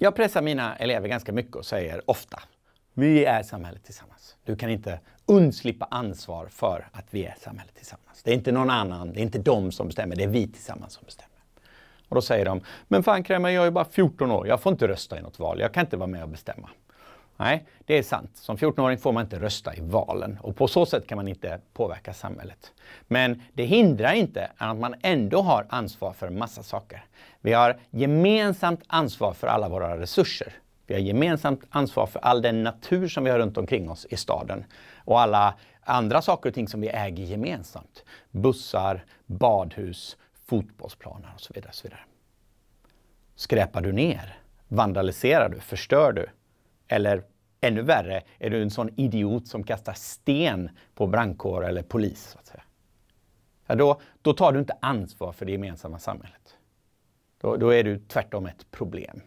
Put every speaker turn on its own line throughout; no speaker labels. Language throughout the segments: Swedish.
Jag pressar mina elever ganska mycket och säger ofta, vi är samhället tillsammans. Du kan inte undslippa ansvar för att vi är samhället tillsammans. Det är inte någon annan, det är inte de som bestämmer, det är vi tillsammans som bestämmer. Och då säger de, men fan Krämer, jag är ju bara 14 år, jag får inte rösta i något val, jag kan inte vara med och bestämma. Nej, det är sant. Som 14-åring får man inte rösta i valen och på så sätt kan man inte påverka samhället. Men det hindrar inte att man ändå har ansvar för en massa saker. Vi har gemensamt ansvar för alla våra resurser. Vi har gemensamt ansvar för all den natur som vi har runt omkring oss i staden och alla andra saker och ting som vi äger gemensamt. Bussar, badhus, fotbollsplaner och så vidare. Och så vidare. Skräpar du ner? Vandaliserar du? Förstör du? Eller ännu värre, är du en sån idiot som kastar sten på brandkår eller polis? Så att säga. Ja, då, då tar du inte ansvar för det gemensamma samhället. Då, då är du tvärtom ett problem.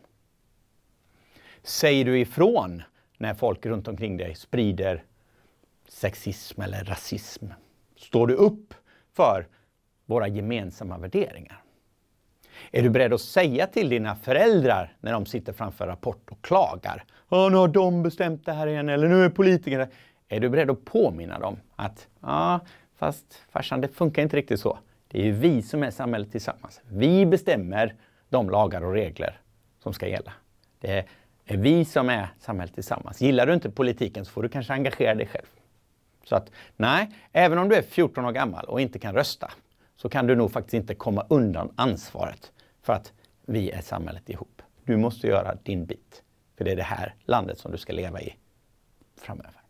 Säger du ifrån när folk runt omkring dig sprider sexism eller rasism? Står du upp för våra gemensamma värderingar? Är du beredd att säga till dina föräldrar när de sitter framför Rapport och klagar? Ja, nu har de bestämt det här igen, eller nu är politikerna... Är du beredd att påminna dem att ja, fast farsan, det funkar inte riktigt så. Det är ju vi som är samhället tillsammans. Vi bestämmer de lagar och regler som ska gälla. Det är vi som är samhället tillsammans. Gillar du inte politiken så får du kanske engagera dig själv. Så att nej, även om du är 14 år gammal och inte kan rösta så kan du nog faktiskt inte komma undan ansvaret för att vi är samhället ihop. Du måste göra din bit, för det är det här landet som du ska leva i framöver.